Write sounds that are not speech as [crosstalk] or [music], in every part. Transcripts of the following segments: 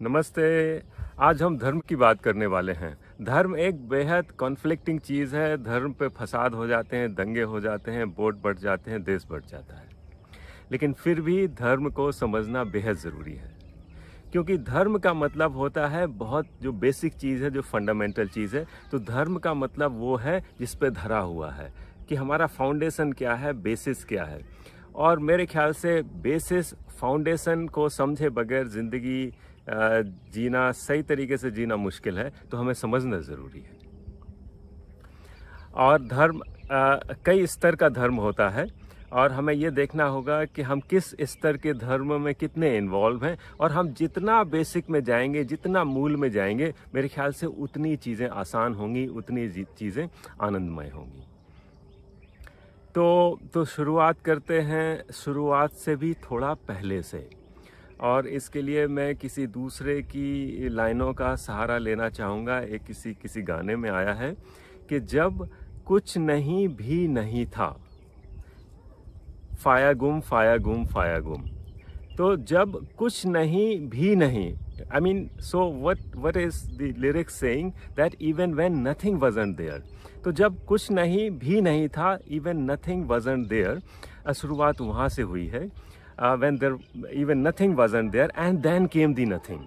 नमस्ते आज हम धर्म की बात करने वाले हैं धर्म एक बेहद कॉन्फ्लिक्टिंग चीज़ है धर्म पे फसाद हो जाते हैं दंगे हो जाते हैं वोट बढ़ जाते हैं देश बढ़ जाता है लेकिन फिर भी धर्म को समझना बेहद ज़रूरी है क्योंकि धर्म का मतलब होता है बहुत जो बेसिक चीज़ है जो फंडामेंटल चीज़ है तो धर्म का मतलब वो है जिस धरा हुआ है कि हमारा फाउंडेशन क्या है बेसिस क्या है और मेरे ख्याल से बेसिस फाउंडेशन को समझे बगैर ज़िंदगी जीना सही तरीके से जीना मुश्किल है तो हमें समझना ज़रूरी है और धर्म कई स्तर का धर्म होता है और हमें ये देखना होगा कि हम किस स्तर के धर्म में कितने इन्वॉल्व हैं और हम जितना बेसिक में जाएंगे जितना मूल में जाएंगे मेरे ख्याल से उतनी चीज़ें आसान होंगी उतनी चीज़ें आनंदमय होंगी तो तो शुरुआत करते हैं शुरुआत से भी थोड़ा पहले से और इसके लिए मैं किसी दूसरे की लाइनों का सहारा लेना चाहूँगा एक किसी किसी गाने में आया है कि जब कुछ नहीं भी नहीं था फाया गुम फाया गुम फाया गुम तो जब कुछ नहीं भी नहीं I mean, so what what is the lyrics saying that even when nothing wasn't there? तो जब कुछ नहीं भी नहीं था even nothing wasn't there शुरुआत वहाँ से हुई है uh, when there even nothing wasn't there and then came the nothing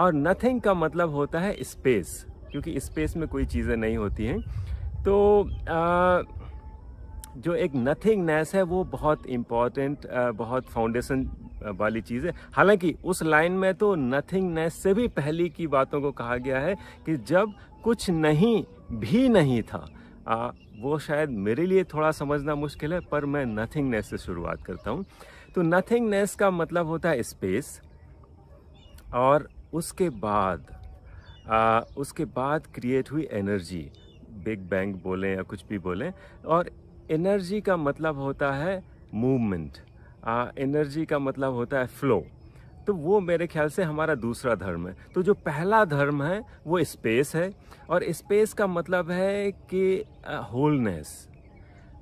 और नथिंग का मतलब होता है स्पेस क्योंकि स्पेस में कोई चीज़ें नहीं होती हैं तो आ, uh, जो एक नथिंगनेस है वो बहुत इम्पॉर्टेंट uh, बहुत फाउंडेशन uh, वाली चीज़ है हालांकि उस लाइन में तो नथिंगनेस से भी पहली की बातों को कहा गया है कि जब कुछ नहीं भी नहीं था आ, वो शायद मेरे लिए थोड़ा समझना मुश्किल है पर मैं नथिंगनेस से शुरुआत करता हूँ तो नथिंगनेस का मतलब होता है स्पेस और उसके बाद आ, उसके बाद क्रिएट हुई एनर्जी बिग बैंग बोलें या कुछ भी बोलें और एनर्जी का मतलब होता है मूवमेंट एनर्जी का मतलब होता है फ्लो तो वो मेरे ख्याल से हमारा दूसरा धर्म है तो जो पहला धर्म है वो स्पेस है और स्पेस का मतलब है कि wholeness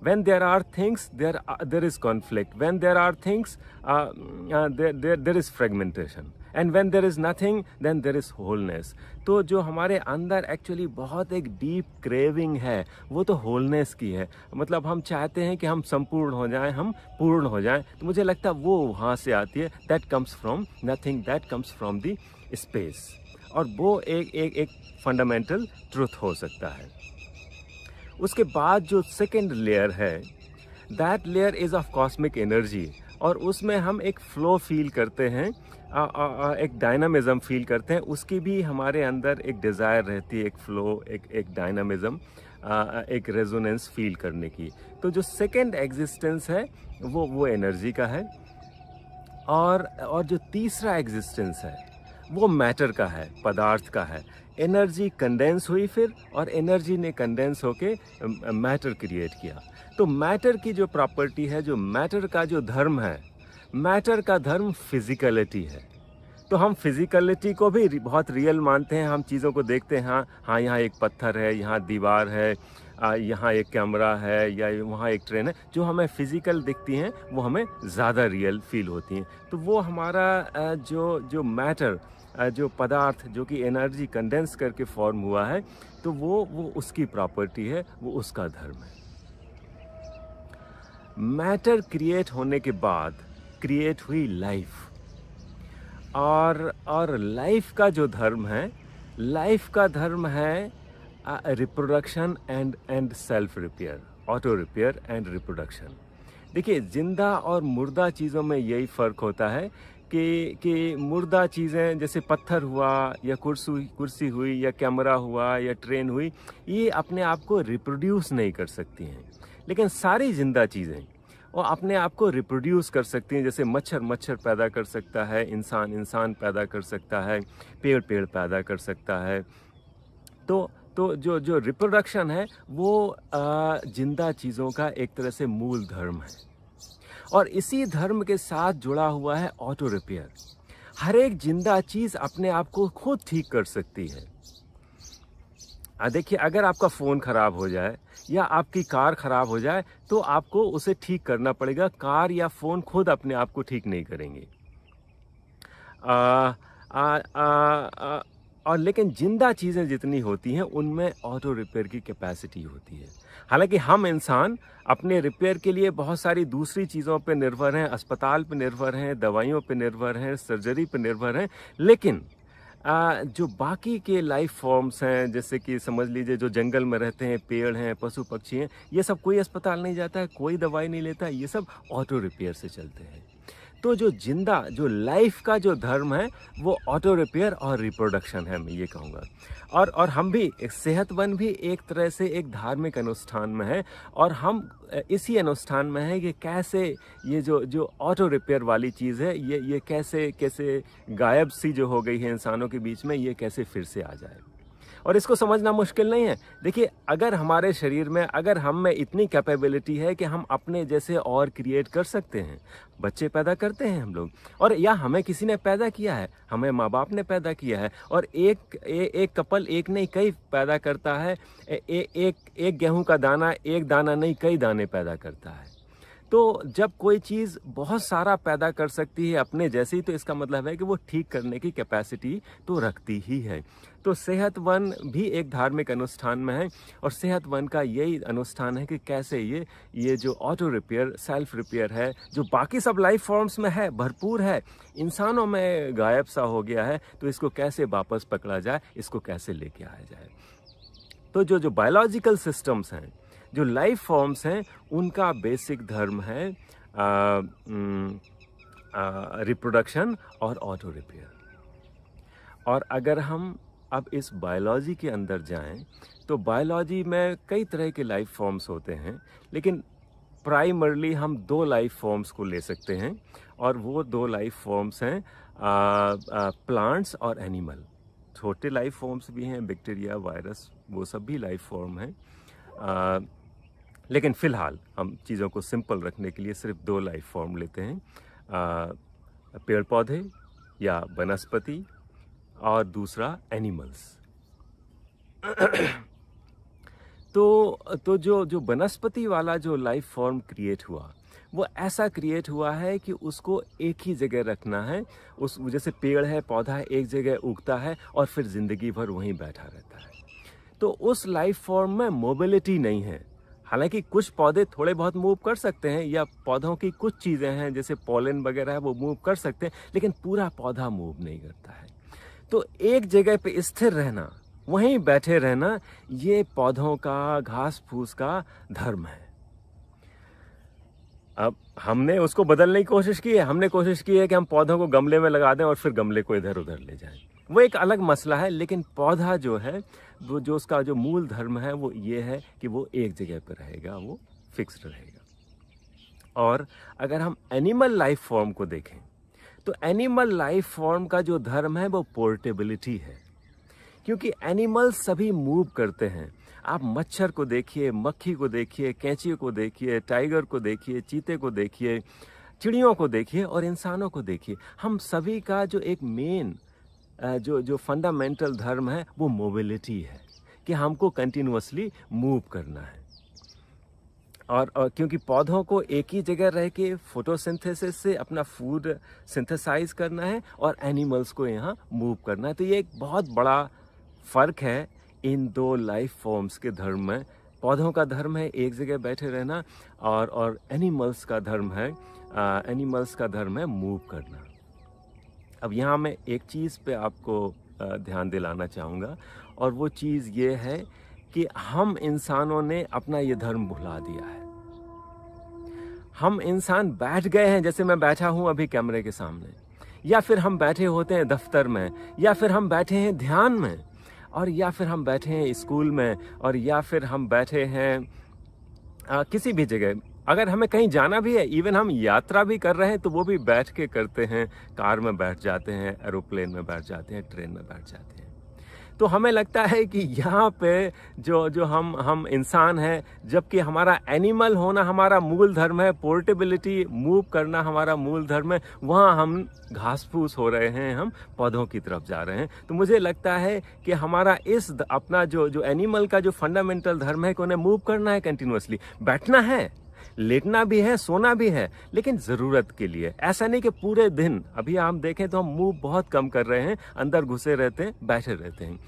when there are things there there is conflict when there are things there is fragmentation and when there is nothing then there is wholeness तो जो हमारे अंदर एक्चुअली बहुत एक डीप क्रेविंग है वो तो होलनेस की है मतलब हम चाहते हैं कि हम संपूर्ण हो जाएं हम पूर्ण हो जाएं तो मुझे लगता है वो वहाँ से आती है that comes from nothing that comes from the space और वो एक एक एक फंडामेंटल ट्रुथ हो सकता है उसके बाद जो सेकेंड लेयर है that layer is of cosmic energy और उसमें हम एक फ्लो फील करते हैं आ, आ, आ, एक डायनामिज़म फील करते हैं उसकी भी हमारे अंदर एक डिज़ायर रहती है एक फ़्लो एक एक डायनामिज़म एक रेजोनेंस फील करने की तो जो सेकेंड एग्जिस्टेंस है वो वो एनर्जी का है और और जो तीसरा एग्जिस्टेंस है वो मैटर का है पदार्थ का है एनर्जी कंडेंस हुई फिर और एनर्जी ने कंडेंस होके मैटर क्रिएट किया तो मैटर की जो प्रॉपर्टी है जो मैटर का जो धर्म है मैटर का धर्म फिजिकलिटी है तो हम फिजिकलिटी को भी बहुत रियल मानते हैं हम चीज़ों को देखते हैं हाँ हाँ यहाँ एक पत्थर है यहाँ दीवार है यहाँ एक कैमरा है या वहाँ एक ट्रेन है जो हमें फिज़िकल दिखती हैं वो हमें ज़्यादा रियल फील होती हैं तो वो हमारा जो जो मैटर जो पदार्थ जो कि एनर्जी कंडेंस करके फॉर्म हुआ है तो वो वो उसकी प्रॉपर्टी है वो उसका धर्म है मैटर क्रिएट होने के बाद क्रिएट हुई लाइफ और और लाइफ का जो धर्म है लाइफ का धर्म है reproduction and and self repair auto repair and reproduction देखिए जिंदा और मुर्दा चीज़ों में यही फ़र्क होता है कि कि मुर्दा चीज़ें जैसे पत्थर हुआ या कुर्सी कुर्सी हुई या कैमरा हुआ या ट्रेन हुई ये अपने आप को रिप्रोड्यूस नहीं कर सकती हैं लेकिन सारी जिंदा चीज़ें और अपने आप को रिप्रोड्यूस कर सकती हैं जैसे मच्छर मच्छर पैदा कर सकता है इंसान इंसान पैदा कर सकता है पेड़ पेड़ पैदा कर सकता है तो तो जो जो रिप्रोडक्शन है वो जिंदा चीज़ों का एक तरह से मूल धर्म है और इसी धर्म के साथ जुड़ा हुआ है ऑटो रिपेयर हर एक जिंदा चीज़ अपने आप को खुद ठीक कर सकती है देखिए अगर आपका फ़ोन ख़राब हो जाए या आपकी कार ख़राब हो जाए तो आपको उसे ठीक करना पड़ेगा कार या फ़ोन खुद अपने आप को ठीक नहीं करेंगे आ, आ, आ, आ, और लेकिन जिंदा चीज़ें जितनी होती हैं उनमें ऑटो रिपेयर की कैपेसिटी होती है हालांकि हम इंसान अपने रिपेयर के लिए बहुत सारी दूसरी चीज़ों पर निर्भर हैं अस्पताल पर निर्भर हैं दवाइयों पर निर्भर हैं सर्जरी पर निर्भर हैं लेकिन जो बाकी के लाइफ फॉर्म्स हैं जैसे कि समझ लीजिए जो जंगल में रहते हैं पेड़ हैं पशु पक्षी हैं ये सब कोई अस्पताल नहीं जाता है कोई दवाई नहीं लेता ये सब ऑटो रिपेयर से चलते हैं तो जो जिंदा जो लाइफ का जो धर्म है वो ऑटो रिपेयर और रिप्रोडक्शन है मैं ये कहूँगा और और हम भी सेहतमंद भी एक तरह से एक धार्मिक अनुष्ठान में है और हम इसी अनुष्ठान में है कि कैसे ये जो जो ऑटो रिपेयर वाली चीज़ है ये ये कैसे कैसे गायब सी जो हो गई है इंसानों के बीच में ये कैसे फिर से आ जाए और इसको समझना मुश्किल नहीं है देखिए अगर हमारे शरीर में अगर हम में इतनी कैपेबिलिटी है कि हम अपने जैसे और क्रिएट कर सकते हैं बच्चे पैदा करते हैं हम लोग और या हमें किसी ने पैदा किया है हमें माँ बाप ने पैदा किया है और एक ए, एक कपल एक नहीं कई पैदा करता है ए, ए, एक एक गेहूं का दाना एक दाना नहीं कई दाने पैदा करता है तो जब कोई चीज़ बहुत सारा पैदा कर सकती है अपने जैसे ही तो इसका मतलब है कि वो ठीक करने की कैपेसिटी तो रखती ही है तो सेहत वन भी एक धार्मिक अनुष्ठान में है और सेहत वन का यही अनुष्ठान है कि कैसे ये ये जो ऑटो रिपेयर सेल्फ रिपेयर है जो बाकी सब लाइफ फॉर्म्स में है भरपूर है इंसानों में गायब सा हो गया है तो इसको कैसे वापस पकड़ा जाए इसको कैसे लेके आया जाए तो जो जो बायोलॉजिकल सिस्टम्स हैं जो लाइफ फॉर्म्स हैं उनका बेसिक धर्म है रिप्रोडक्शन और ऑटो रिपेयर और अगर हम अब इस बायोलॉजी के अंदर जाएं तो बायोलॉजी में कई तरह के लाइफ फॉर्म्स होते हैं लेकिन प्राइमरली हम दो लाइफ फॉर्म्स को ले सकते हैं और वो दो लाइफ फॉर्म्स हैं प्लांट्स और एनिमल छोटे लाइफ फॉर्म्स भी हैं बैक्टीरिया वायरस वो सब भी लाइफ फॉर्म हैं लेकिन फ़िलहाल हम चीज़ों को सिंपल रखने के लिए सिर्फ दो लाइफ फॉर्म लेते हैं पेड़ पौधे या वनस्पति और दूसरा एनिमल्स [clears throat] तो तो जो जो वनस्पति वाला जो लाइफ फॉर्म क्रिएट हुआ वो ऐसा क्रिएट हुआ है कि उसको एक ही जगह रखना है उस जैसे पेड़ है पौधा है एक जगह उगता है और फिर ज़िंदगी भर वहीं बैठा रहता है तो उस लाइफ फॉर्म में मोबिलिटी नहीं है हालांकि कुछ पौधे थोड़े बहुत मूव कर सकते हैं या पौधों की कुछ चीज़ें हैं जैसे पोलिन वगैरह है वो मूव कर सकते हैं लेकिन पूरा पौधा मूव नहीं करता है तो एक जगह पे स्थिर रहना वहीं बैठे रहना ये पौधों का घास फूस का धर्म है अब हमने उसको बदलने की कोशिश की है हमने कोशिश की है कि हम पौधों को गमले में लगा दें और फिर गमले को इधर उधर ले जाएं वो एक अलग मसला है लेकिन पौधा जो है वो जो उसका जो मूल धर्म है वो ये है कि वो एक जगह पर रहेगा वो फिक्स्ड रहेगा और अगर हम एनिमल लाइफ फॉर्म को देखें तो एनिमल लाइफ फॉर्म का जो धर्म है वो पोर्टेबिलिटी है क्योंकि एनिमल सभी मूव करते हैं आप मच्छर को देखिए मक्खी को देखिए कैंची को देखिए टाइगर को देखिए चीते को देखिए चिड़ियों को देखिए और इंसानों को देखिए हम सभी का जो एक मेन जो जो फंडामेंटल धर्म है वो मोबिलिटी है कि हमको कंटिन्यूसली मूव करना है और, और क्योंकि पौधों को एक ही जगह रह के फोटोसिंथेसिस से अपना फूड सिंथेसाइज करना है और एनिमल्स को यहाँ मूव करना है तो ये एक बहुत बड़ा फ़र्क है इन दो लाइफ फॉर्म्स के धर्म में पौधों का धर्म है एक जगह बैठे रहना और और एनिमल्स का धर्म है एनिमल्स का धर्म है मूव करना अब यहाँ मैं एक चीज़ पे आपको ध्यान दिलाना चाहूँगा और वो चीज़ ये है कि हम इंसानों ने अपना ये धर्म भुला दिया है हम इंसान बैठ गए हैं जैसे मैं बैठा हूँ अभी कैमरे के सामने या फिर हम बैठे होते हैं दफ्तर में या फिर हम बैठे हैं ध्यान में और या फिर हम बैठे हैं स्कूल में और या फिर हम बैठे हैं आ, किसी भी जगह अगर हमें कहीं जाना भी है इवन हम यात्रा भी कर रहे हैं तो वो भी बैठ के करते हैं कार में बैठ जाते हैं एरोप्लेन में बैठ जाते हैं ट्रेन में बैठ जाते हैं तो हमें लगता है कि यहाँ पे जो जो हम हम इंसान हैं जबकि हमारा एनिमल होना हमारा मूल धर्म है पोर्टेबिलिटी मूव करना हमारा मूल धर्म है वहाँ हम घास फूस हो रहे हैं हम पौधों की तरफ जा रहे हैं तो मुझे लगता है कि हमारा इस अपना जो जो एनिमल का जो फंडामेंटल धर्म है कि उन्हें मूव करना है कंटिन्यूसली बैठना है लेटना भी है सोना भी है लेकिन ज़रूरत के लिए ऐसा नहीं कि पूरे दिन अभी हम देखें तो हम मूव बहुत कम कर रहे हैं अंदर घुसे रहते हैं बैठे रहते हैं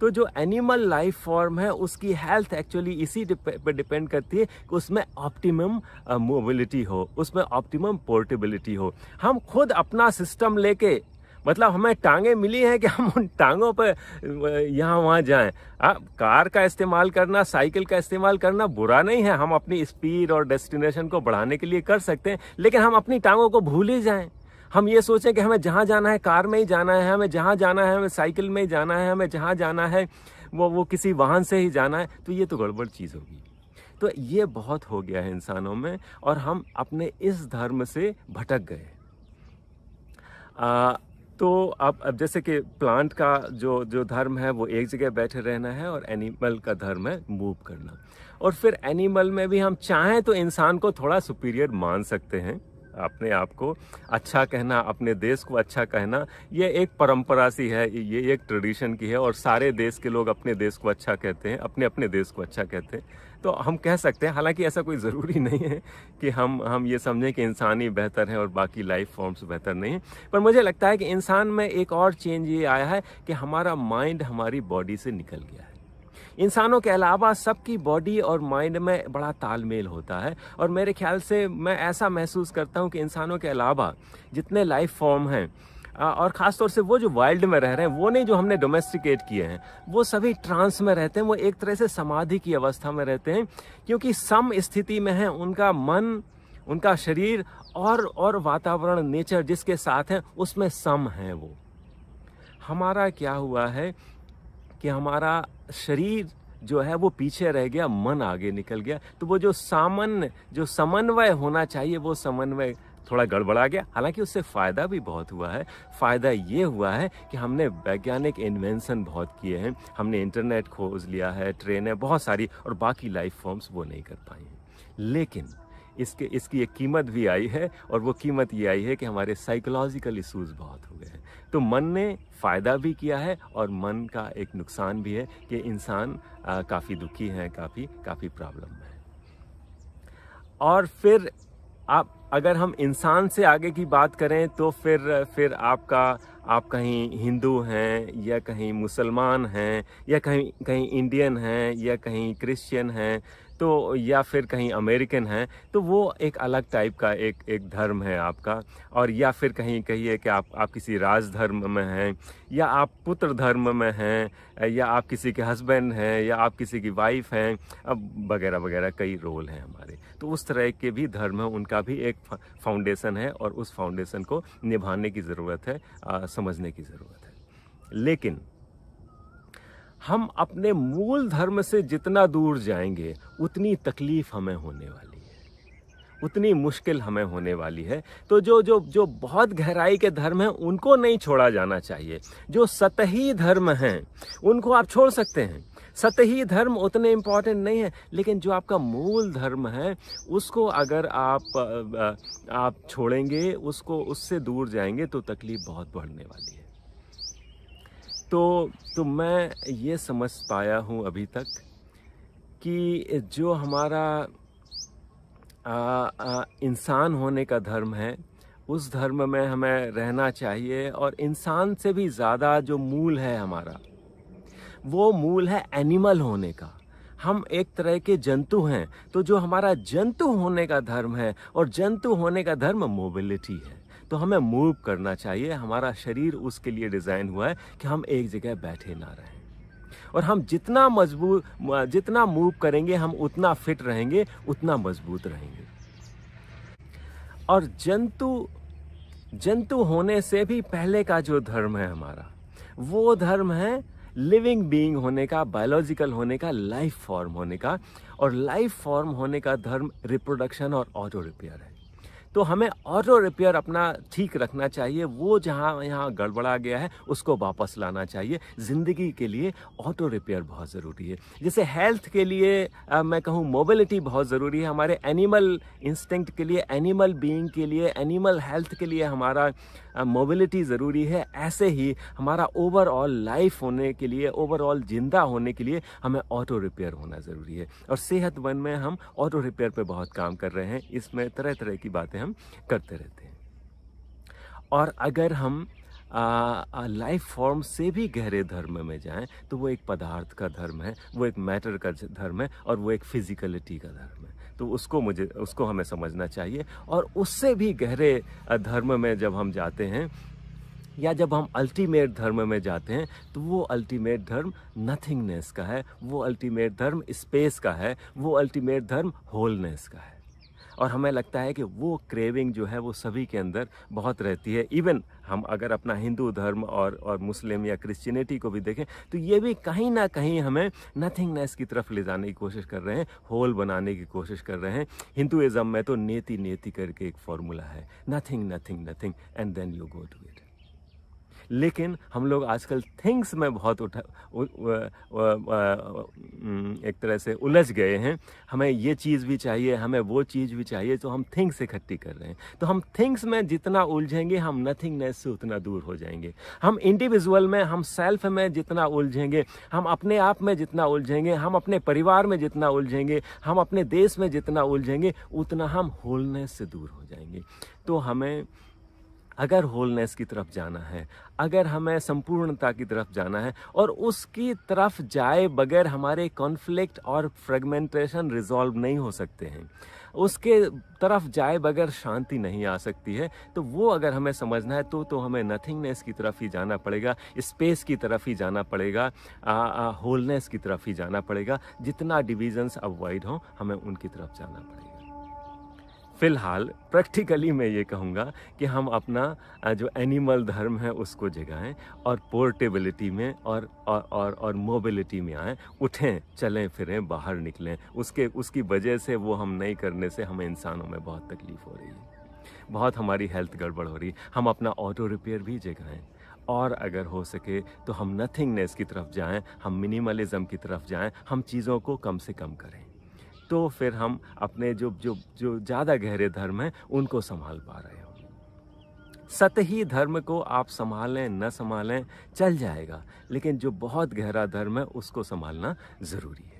तो जो एनिमल लाइफ फॉर्म है उसकी हेल्थ एक्चुअली इसी पर डिपेंड करती है कि उसमें ऑप्टिमम मोबिलिटी हो उसमें ऑप्टिमम पोर्टेबिलिटी हो हम खुद अपना सिस्टम लेके मतलब हमें टांगे मिली हैं कि हम उन टांगों पर यहाँ वहाँ जाएं अब कार का इस्तेमाल करना साइकिल का इस्तेमाल करना बुरा नहीं है हम अपनी स्पीड और डेस्टिनेशन को बढ़ाने के लिए कर सकते हैं लेकिन हम अपनी टांगों को भूल ही जाएं हम ये सोचें कि हमें जहाँ जाना है कार में ही जाना है हमें जहाँ जाना है हमें साइकिल में ही जाना है हमें जहाँ जाना है वो वो किसी वाहन से ही जाना है तो ये तो गड़बड़ चीज़ होगी तो ये बहुत हो गया है इंसानों में और हम अपने इस धर्म से भटक गए तो आप अब जैसे कि प्लांट का जो जो धर्म है वो एक जगह बैठे रहना है और एनिमल का धर्म है मूव करना और फिर एनिमल में भी हम चाहें तो इंसान को थोड़ा सुपीरियर मान सकते हैं अपने आप को अच्छा कहना अपने देश को अच्छा कहना ये एक परंपरा सी है ये एक ट्रेडिशन की है और सारे देश के लोग अपने देश को अच्छा कहते हैं अपने अपने देश को अच्छा कहते हैं तो हम कह सकते हैं हालांकि ऐसा कोई ज़रूरी नहीं है कि हम हम ये समझें कि इंसान ही बेहतर है और बाकी लाइफ फॉर्म्स बेहतर नहीं है पर मुझे लगता है कि इंसान में एक और चेंज ये आया है कि हमारा माइंड हमारी बॉडी से निकल गया है इंसानों के अलावा सबकी बॉडी और माइंड में बड़ा तालमेल होता है और मेरे ख्याल से मैं ऐसा महसूस करता हूँ कि इंसानों के अलावा जितने लाइफ फॉर्म हैं और ख़ासतौर से वो जो वाइल्ड में रह रहे हैं वो नहीं जो हमने डोमेस्टिकेट किए हैं वो सभी ट्रांस में रहते हैं वो एक तरह से समाधि की अवस्था में रहते हैं क्योंकि सम स्थिति में है उनका मन उनका शरीर और और वातावरण नेचर जिसके साथ है उसमें सम है वो हमारा क्या हुआ है कि हमारा शरीर जो है वो पीछे रह गया मन आगे निकल गया तो वो जो सामान्य जो समन्वय होना चाहिए वो समन्वय थोड़ा गड़बड़ा गया हालांकि उससे फ़ायदा भी बहुत हुआ है फ़ायदा ये हुआ है कि हमने वैज्ञानिक इन्वेंसन बहुत किए हैं हमने इंटरनेट खोज लिया है ट्रेन है बहुत सारी और बाकी लाइफ फॉर्म्स वो नहीं कर पाए हैं लेकिन इसके इसकी एक कीमत भी आई है और वो कीमत ये आई है कि हमारे साइकोलॉजिकल इशूज़ बहुत हो गए हैं तो मन ने फ़ायदा भी किया है और मन का एक नुकसान भी है कि इंसान काफ़ी दुखी है काफ़ी काफ़ी प्रॉब्लम में है और फिर आप अगर हम इंसान से आगे की बात करें तो फिर फिर आपका आप कहीं हिंदू हैं या कहीं मुसलमान हैं या कहीं कहीं इंडियन हैं या कहीं क्रिश्चियन हैं तो या फिर कहीं अमेरिकन हैं तो वो एक अलग टाइप का एक एक धर्म है आपका और या फिर कहीं कहिए कि आप आप किसी राज धर्म में हैं या आप पुत्र धर्म में हैं या आप किसी के हस्बैंड हैं या आप किसी की वाइफ हैं अब वगैरह वगैरह कई रोल हैं हमारे तो उस तरह के भी धर्म हैं उनका भी एक फाउंडेशन है और उस फाउंडेशन को निभाने की ज़रूरत है आ, समझने की ज़रूरत है लेकिन हम अपने मूल धर्म से जितना दूर जाएंगे उतनी तकलीफ हमें होने वाली है उतनी मुश्किल हमें होने वाली है तो जो जो जो बहुत गहराई के धर्म हैं उनको नहीं छोड़ा जाना चाहिए जो सतही धर्म हैं उनको आप छोड़ सकते हैं सतही धर्म उतने इम्पॉर्टेंट नहीं है लेकिन जो आपका मूल धर्म है उसको अगर आप आप छोड़ेंगे उसको उससे दूर जाएंगे तो तकलीफ बहुत बढ़ने वाली है तो तो मैं ये समझ पाया हूँ अभी तक कि जो हमारा इंसान होने का धर्म है उस धर्म में हमें रहना चाहिए और इंसान से भी ज़्यादा जो मूल है हमारा वो मूल है एनिमल होने का हम एक तरह के जंतु हैं तो जो हमारा जंतु होने का धर्म है और जंतु होने का धर्म मोबिलिटी है तो हमें मूव करना चाहिए हमारा शरीर उसके लिए डिज़ाइन हुआ है कि हम एक जगह बैठे ना रहें और हम जितना मजबूत जितना मूव करेंगे हम उतना फिट रहेंगे उतना मजबूत रहेंगे और जंतु जंतु होने से भी पहले का जो धर्म है हमारा वो धर्म है लिविंग बीइंग होने का बायोलॉजिकल होने का लाइफ फॉर्म होने का और लाइफ फॉर्म होने का धर्म रिप्रोडक्शन और ऑटो रिपेयर है तो हमें ऑटो रिपेयर अपना ठीक रखना चाहिए वो जहाँ यहाँ गड़बड़ा गया है उसको वापस लाना चाहिए ज़िंदगी के लिए ऑटो रिपेयर बहुत ज़रूरी है जैसे हेल्थ के लिए आ, मैं कहूँ मोबिलिटी बहुत ज़रूरी है हमारे एनिमल इंस्टिंक्ट के लिए एनिमल बीइंग के लिए एनिमल हेल्थ के लिए हमारा मोबिलिटी ज़रूरी है ऐसे ही हमारा ओवरऑल लाइफ होने के लिए ओवरऑल जिंदा होने के लिए हमें ऑटो रिपेयर होना ज़रूरी है और सेहतमंद में हम ऑटो रिपेयर पर बहुत काम कर रहे हैं इसमें तरह तरह की बातें हम करते रहते हैं और अगर हम लाइफ फॉर्म से भी गहरे धर्म में जाएं तो वो एक पदार्थ का धर्म है वो एक मैटर का धर्म है और वो एक फिजिकलिटी का धर्म है तो उसको मुझे उसको हमें समझना चाहिए और उससे भी गहरे धर्म में जब हम जाते हैं या जब हम अल्टीमेट धर्म में जाते हैं तो वो अल्टीमेट धर्म नथिंगनेस का है वो अल्टीमेट धर्म स्पेस का है वो अल्टीमेट धर्म होलनेस का है और हमें लगता है कि वो क्रेविंग जो है वो सभी के अंदर बहुत रहती है इवन हम अगर अपना हिंदू धर्म और और मुस्लिम या क्रिश्चियनिटी को भी देखें तो ये भी कहीं ना कहीं हमें नथिंगनेस की तरफ ले जाने की कोशिश कर रहे हैं होल बनाने की कोशिश कर रहे हैं हिंदुज़म में तो नेति नेति करके एक फार्मूला है nothing nothing nothing and then you go to लेकिन हम लोग आजकल थिंग्स में बहुत उठा उ, उ, उ, एक तरह से उलझ गए हैं हमें ये चीज़ भी चाहिए हमें वो चीज़ भी चाहिए तो हम थिंग्स इकट्ठी कर रहे हैं तो हम थिंग्स में जितना उलझेंगे हम नथिंगनेस से उतना दूर हो जाएंगे हम इंडिविजुअल में हम सेल्फ में जितना उलझेंगे हम अपने आप में जितना उलझेंगे हम अपने परिवार में जितना उलझेंगे हम अपने देश में जितना उलझेंगे उतना हम होलनेस से दूर हो जाएंगे तो हमें अगर होलनेस की तरफ जाना है अगर हमें संपूर्णता की तरफ जाना है और उसकी तरफ जाए बगैर हमारे कॉन्फ्लिक्ट और फ्रेगमेंटेशन रिजॉल्व नहीं हो सकते हैं उसके तरफ जाए बगैर शांति नहीं आ सकती है तो वो अगर हमें समझना है तो तो हमें नथिंगनेस की तरफ ही जाना पड़ेगा स्पेस की तरफ ही जाना पड़ेगा होलनेस की तरफ ही जाना पड़ेगा जितना डिविजन्स अवॉइड हों हमें उनकी तरफ जाना पड़ेगा फ़िलहाल प्रैक्टिकली मैं ये कहूँगा कि हम अपना जो एनिमल धर्म है उसको जगाएं और पोर्टेबिलिटी में और और और, और मोबिलिटी में आएं उठें चलें फिरें बाहर निकलें उसके उसकी वजह से वो हम नहीं करने से हमें इंसानों में बहुत तकलीफ़ हो रही है बहुत हमारी हेल्थ गड़बड़ हो रही हम अपना ऑटो रिपेयर भी जगाएं और अगर हो सके तो हम नथिंगनेस की तरफ जाएं हम मिनिमलिज्म की तरफ जाएं हम चीज़ों को कम से कम करें तो फिर हम अपने जो जो जो ज़्यादा गहरे धर्म हैं उनको संभाल पा रहे हो सतही धर्म को आप संभालें न संभालें चल जाएगा लेकिन जो बहुत गहरा धर्म है उसको संभालना ज़रूरी है